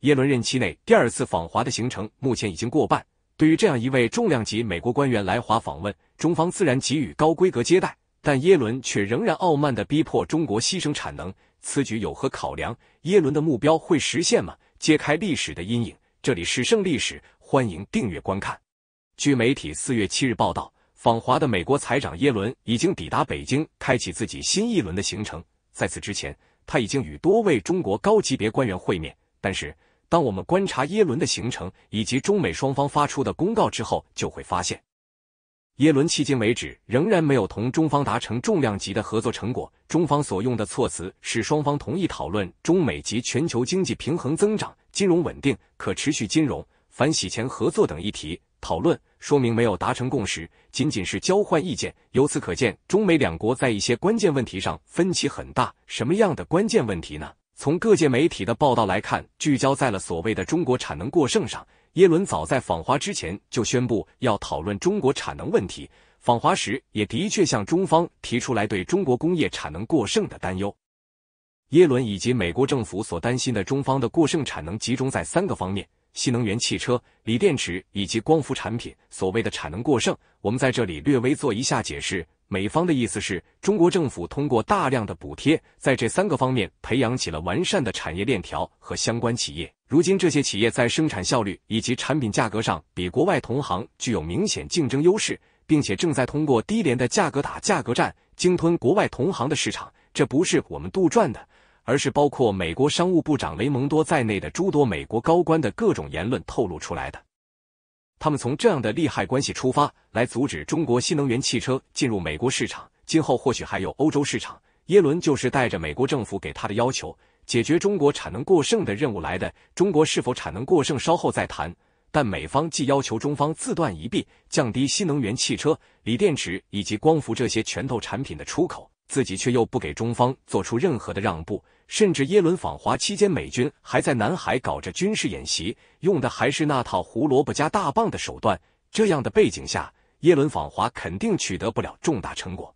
耶伦任期内第二次访华的行程目前已经过半。对于这样一位重量级美国官员来华访问，中方自然给予高规格接待。但耶伦却仍然傲慢的逼迫中国牺牲产能，此举有何考量？耶伦的目标会实现吗？揭开历史的阴影，这里是《胜历史》，欢迎订阅观看。据媒体四月七日报道，访华的美国财长耶伦已经抵达北京，开启自己新一轮的行程。在此之前，他已经与多位中国高级别官员会面，但是。当我们观察耶伦的行程以及中美双方发出的公告之后，就会发现，耶伦迄今为止仍然没有同中方达成重量级的合作成果。中方所用的措辞是双方同意讨论中美及全球经济平衡、增长、金融稳定、可持续金融、反洗钱合作等议题讨论，说明没有达成共识，仅仅是交换意见。由此可见，中美两国在一些关键问题上分歧很大。什么样的关键问题呢？从各界媒体的报道来看，聚焦在了所谓的中国产能过剩上。耶伦早在访华之前就宣布要讨论中国产能问题，访华时也的确向中方提出来对中国工业产能过剩的担忧。耶伦以及美国政府所担心的中方的过剩产能集中在三个方面：新能源汽车、锂电池以及光伏产品。所谓的产能过剩，我们在这里略微做一下解释。美方的意思是中国政府通过大量的补贴，在这三个方面培养起了完善的产业链条和相关企业。如今，这些企业在生产效率以及产品价格上比国外同行具有明显竞争优势，并且正在通过低廉的价格打价格战，鲸吞国外同行的市场。这不是我们杜撰的，而是包括美国商务部长雷蒙多在内的诸多美国高官的各种言论透露出来的。他们从这样的利害关系出发，来阻止中国新能源汽车进入美国市场，今后或许还有欧洲市场。耶伦就是带着美国政府给他的要求，解决中国产能过剩的任务来的。中国是否产能过剩，稍后再谈。但美方既要求中方自断一臂，降低新能源汽车、锂电池以及光伏这些拳头产品的出口，自己却又不给中方做出任何的让步。甚至耶伦访华期间，美军还在南海搞着军事演习，用的还是那套胡萝卜加大棒的手段。这样的背景下，耶伦访华肯定取得不了重大成果。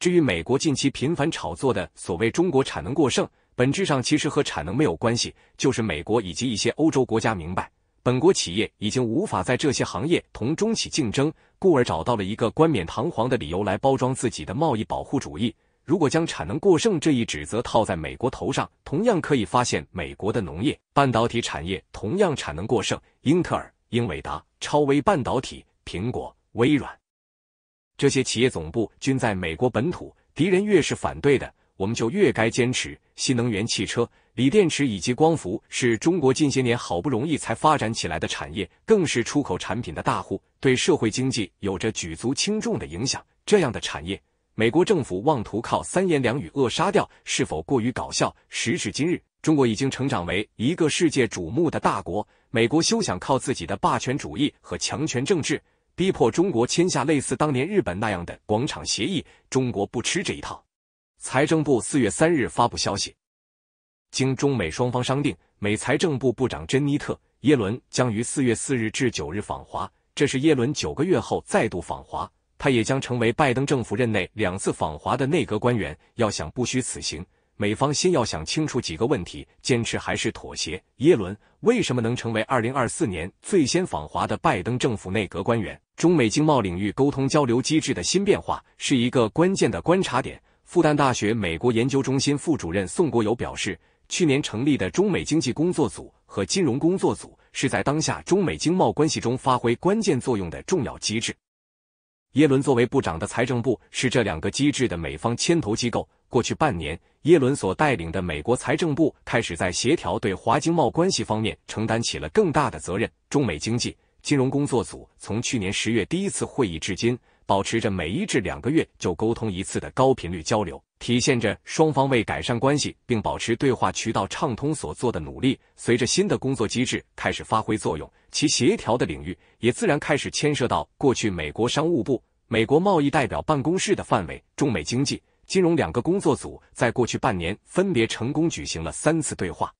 至于美国近期频繁炒作的所谓中国产能过剩，本质上其实和产能没有关系，就是美国以及一些欧洲国家明白本国企业已经无法在这些行业同中企竞争，故而找到了一个冠冕堂皇的理由来包装自己的贸易保护主义。如果将产能过剩这一指责套在美国头上，同样可以发现，美国的农业、半导体产业同样产能过剩。英特尔、英伟达、超威半导体、苹果、微软，这些企业总部均在美国本土。敌人越是反对的，我们就越该坚持。新能源汽车、锂电池以及光伏是中国近些年好不容易才发展起来的产业，更是出口产品的大户，对社会经济有着举足轻重的影响。这样的产业。美国政府妄图靠三言两语扼杀掉，是否过于搞笑？时至今日，中国已经成长为一个世界瞩目的大国，美国休想靠自己的霸权主义和强权政治逼迫中国签下类似当年日本那样的广场协议。中国不吃这一套。财政部四月三日发布消息，经中美双方商定，美财政部部长珍妮特·耶伦将于四月四日至九日访华，这是耶伦九个月后再度访华。他也将成为拜登政府任内两次访华的内阁官员。要想不虚此行，美方先要想清楚几个问题：坚持还是妥协？耶伦为什么能成为二零二四年最先访华的拜登政府内阁官员？中美经贸领域沟通交流机制的新变化是一个关键的观察点。复旦大学美国研究中心副主任宋国友表示，去年成立的中美经济工作组和金融工作组是在当下中美经贸关系中发挥关键作用的重要机制。耶伦作为部长的财政部是这两个机制的美方牵头机构。过去半年，耶伦所带领的美国财政部开始在协调对华经贸关系方面承担起了更大的责任。中美经济金融工作组从去年十月第一次会议至今，保持着每一至两个月就沟通一次的高频率交流，体现着双方为改善关系并保持对话渠道畅通所做的努力。随着新的工作机制开始发挥作用。其协调的领域也自然开始牵涉到过去美国商务部、美国贸易代表办公室的范围。中美经济、金融两个工作组在过去半年分别成功举行了三次对话，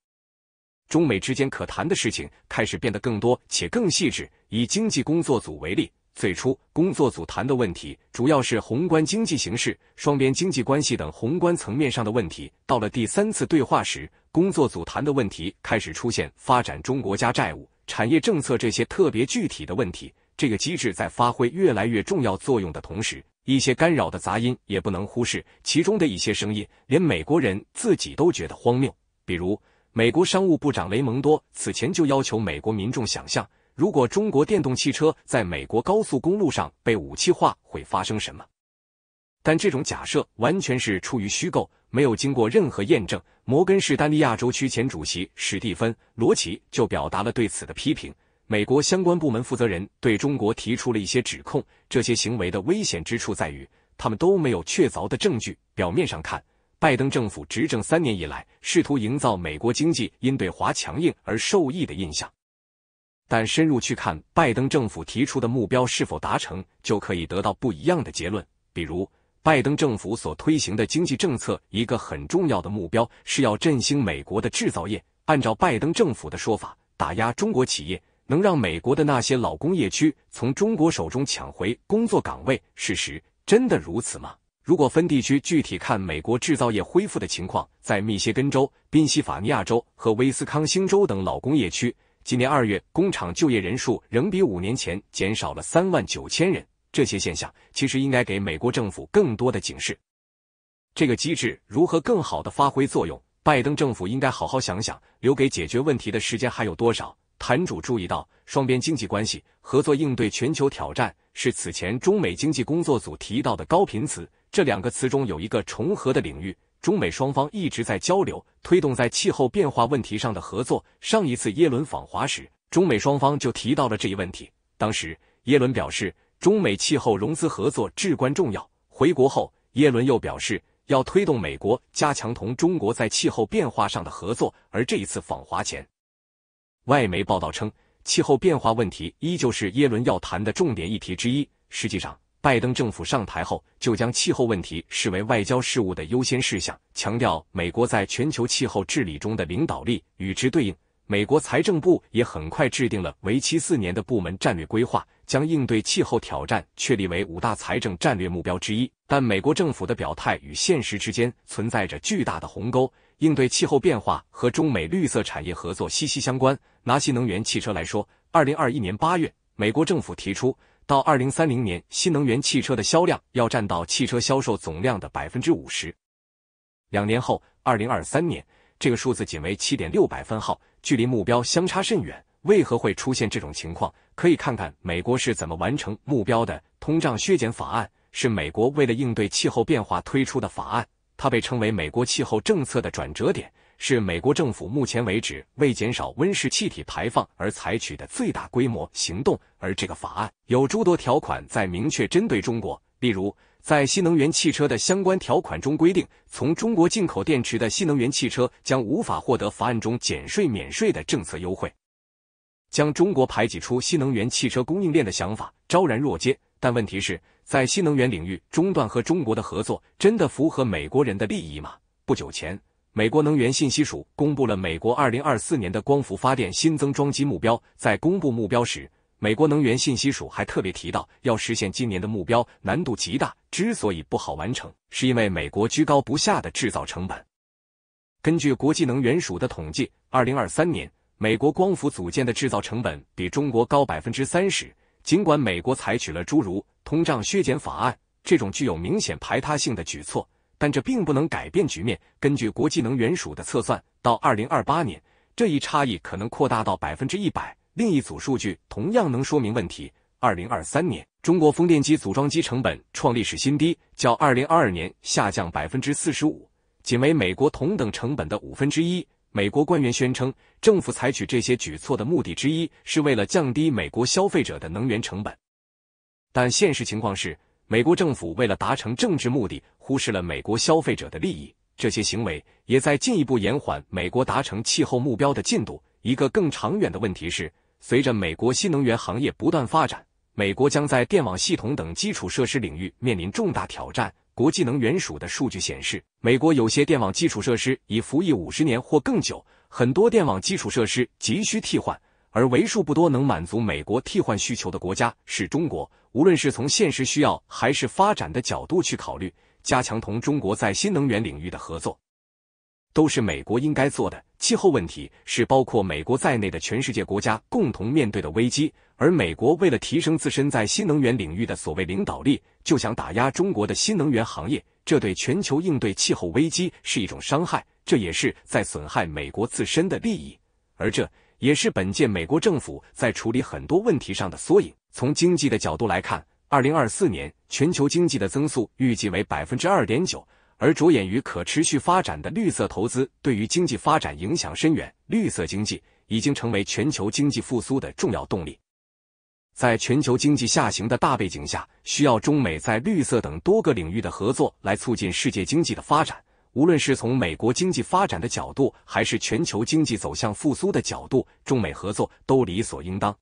中美之间可谈的事情开始变得更多且更细致。以经济工作组为例，最初工作组谈的问题主要是宏观经济形势、双边经济关系等宏观层面上的问题。到了第三次对话时，工作组谈的问题开始出现发展中国家债务。产业政策这些特别具体的问题，这个机制在发挥越来越重要作用的同时，一些干扰的杂音也不能忽视。其中的一些声音，连美国人自己都觉得荒谬。比如，美国商务部长雷蒙多此前就要求美国民众想象，如果中国电动汽车在美国高速公路上被武器化，会发生什么？但这种假设完全是出于虚构。没有经过任何验证，摩根士丹利亚洲区前主席史蒂芬·罗奇就表达了对此的批评。美国相关部门负责人对中国提出了一些指控，这些行为的危险之处在于，他们都没有确凿的证据。表面上看，拜登政府执政三年以来，试图营造美国经济因对华强硬而受益的印象，但深入去看拜登政府提出的目标是否达成，就可以得到不一样的结论。比如。拜登政府所推行的经济政策，一个很重要的目标是要振兴美国的制造业。按照拜登政府的说法，打压中国企业能让美国的那些老工业区从中国手中抢回工作岗位。事实真的如此吗？如果分地区具体看美国制造业恢复的情况，在密歇根州、宾夕法尼亚州和威斯康星州等老工业区，今年二月工厂就业人数仍比五年前减少了三万九千人。这些现象其实应该给美国政府更多的警示。这个机制如何更好的发挥作用，拜登政府应该好好想想。留给解决问题的时间还有多少？坛主注意到，双边经济关系合作应对全球挑战是此前中美经济工作组提到的高频词。这两个词中有一个重合的领域，中美双方一直在交流，推动在气候变化问题上的合作。上一次耶伦访华时，中美双方就提到了这一问题。当时耶伦表示。中美气候融资合作至关重要。回国后，耶伦又表示要推动美国加强同中国在气候变化上的合作。而这一次访华前，外媒报道称，气候变化问题依旧是耶伦要谈的重点议题之一。实际上，拜登政府上台后就将气候问题视为外交事务的优先事项，强调美国在全球气候治理中的领导力。与之对应。美国财政部也很快制定了为期四年的部门战略规划，将应对气候挑战确立为五大财政战略目标之一。但美国政府的表态与现实之间存在着巨大的鸿沟。应对气候变化和中美绿色产业合作息息相关。拿新能源汽车来说，二零二一年八月，美国政府提出到二零三零年，新能源汽车的销量要占到汽车销售总量的百分之五十。两年后，二零二三年，这个数字仅为七点六百分号。距离目标相差甚远，为何会出现这种情况？可以看看美国是怎么完成目标的。通胀削减法案是美国为了应对气候变化推出的法案，它被称为美国气候政策的转折点，是美国政府目前为止为减少温室气体排放而采取的最大规模行动。而这个法案有诸多条款在明确针对中国。例如，在新能源汽车的相关条款中规定，从中国进口电池的新能源汽车将无法获得法案中减税、免税的政策优惠，将中国排挤出新能源汽车供应链的想法昭然若揭。但问题是，在新能源领域中断和中国的合作，真的符合美国人的利益吗？不久前，美国能源信息署公布了美国二零二四年的光伏发电新增装机目标，在公布目标时。美国能源信息署还特别提到，要实现今年的目标难度极大。之所以不好完成，是因为美国居高不下的制造成本。根据国际能源署的统计，二零二三年美国光伏组件的制造成本比中国高百分之三十。尽管美国采取了诸如通胀削减法案这种具有明显排他性的举措，但这并不能改变局面。根据国际能源署的测算，到二零二八年，这一差异可能扩大到百分之一百。另一组数据同样能说明问题。二零二三年，中国风电机组装机成本创历史新低，较二零二二年下降百分之四十五，仅为美国同等成本的五分之一。美国官员宣称，政府采取这些举措的目的之一是为了降低美国消费者的能源成本。但现实情况是，美国政府为了达成政治目的，忽视了美国消费者的利益。这些行为也在进一步延缓美国达成气候目标的进度。一个更长远的问题是，随着美国新能源行业不断发展，美国将在电网系统等基础设施领域面临重大挑战。国际能源署的数据显示，美国有些电网基础设施已服役五十年或更久，很多电网基础设施急需替换，而为数不多能满足美国替换需求的国家是中国。无论是从现实需要还是发展的角度去考虑，加强同中国在新能源领域的合作。都是美国应该做的。气候问题是包括美国在内的全世界国家共同面对的危机，而美国为了提升自身在新能源领域的所谓领导力，就想打压中国的新能源行业，这对全球应对气候危机是一种伤害，这也是在损害美国自身的利益。而这也是本届美国政府在处理很多问题上的缩影。从经济的角度来看，二零二四年全球经济的增速预计为百分之二点九。而着眼于可持续发展的绿色投资，对于经济发展影响深远。绿色经济已经成为全球经济复苏的重要动力。在全球经济下行的大背景下，需要中美在绿色等多个领域的合作，来促进世界经济的发展。无论是从美国经济发展的角度，还是全球经济走向复苏的角度，中美合作都理所应当。